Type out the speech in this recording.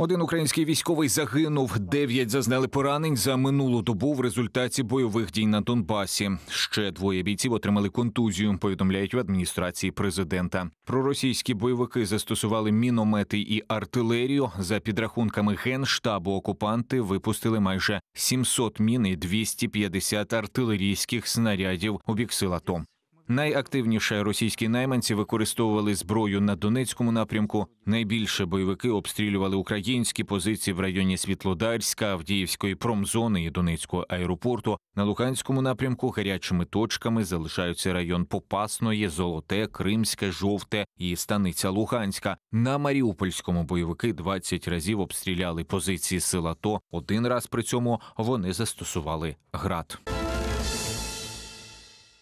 Один український військовий загинув, дев'ять зазнали поранень за минулу добу в результаті бойових дій на Донбасі. Ще двоє бійців отримали контузію. Повідомляють в адміністрації президента. Проросійські бойовики застосували міномети і артилерію. За підрахунками генштабу окупанти випустили майже 700 мін і 250 артилерійських снарядів у бік сил АТО. Найактивніше російські найманці використовували зброю на Донецькому напрямку. Найбільше бойовики обстрілювали українські позиції в районі Світлодарська, Авдіївської промзони і Донецького аеропорту. На Луганському напрямку гарячими точками залишаються район Попасної, Золоте, Кримське, Жовте і Станиця Луганська. На Маріупольському бойовики 20 разів обстріляли позиції сил То Один раз при цьому вони застосували град.